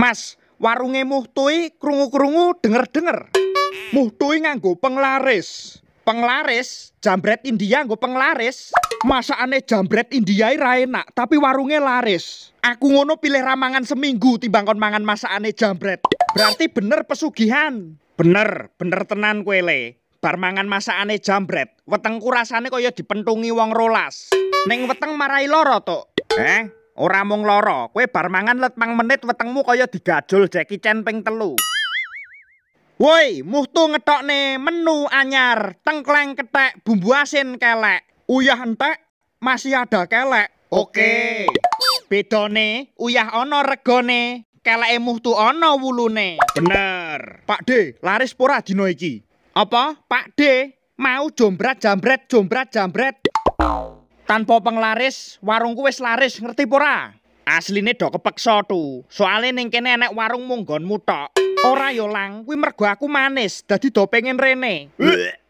Mas, warunge Muhtui krungu-krungu denger-denger. Muhtui nganggo penglaris. Penglaris, jambret India nganggo penglaris. Masakane jambret India e ra enak, tapi warunge laris. Aku ngono pilih ramangan seminggu timbang kon mangan masakane jambret. Berarti bener pesugihan. Bener, bener tenan kowe le. Bar mangan masakane jambret, wetengku rasane kaya dipentungi wong rolas. Neng weteng marai loro tok. Eh, Ora mung lara, kowe bar mangan let mang menit wetengmu kaya digajul Jackie Chan ping telu. Woi, muhtu ngetokne menu anyar, tengkleng ketek, bumbu asin kelek. Uyah entek, masih ada kelek. Oke. Okay. Bedone, uyah ana regone, keleke muhtu ana wulune. Bener. Pak D, laris pora dino iki. Apa? Pak D, mau jombret jambret jombret jambret. jambret. Tanpa penglaris, warungku wis laris, ngerti pora? Asline dok kepeksa tu. Soale ning kene enek warung munggon mutok. Ora yo lang, kuwi mergo aku manis, dadi do pengen rene.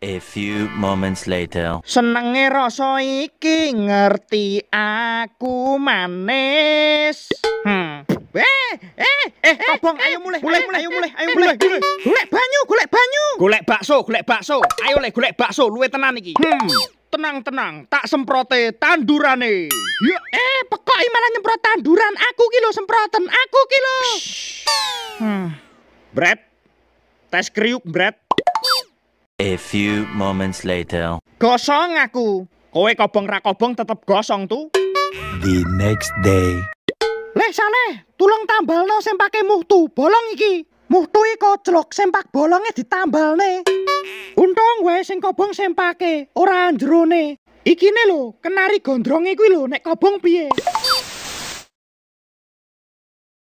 A few moments later. Senenge rasa iki ngerti aku manis. Hmm. Eh, eh, eh, eh. abang, eh, eh, ayo muleh eh, mulai, mulai, ayo muleh ayo eh. mulai, mulai, banyu, golek banyu, golek bakso, golek bakso, ayo le, golek bakso, luwe tenan iki. Hmm. tenang-tenang, tak semprote tandurane. Ya. Eh, pekok malah nyemprot tanduran. Aku kilo semproten, aku kilo. Hmm. Brad, tes kriuk Brad. A few moments later. Gosong aku. Kowe kobong ra tetep gosong tuh. The next day. Leh saleh, tulung tambal no sing pake muhtu, bolong iki. Muhtu iko celok sempak bolonge ditambalne. Untung wae sing kobong sempake ora anjrone. Ikine lho, kenari gondronge kuwi lho nek kobong piye?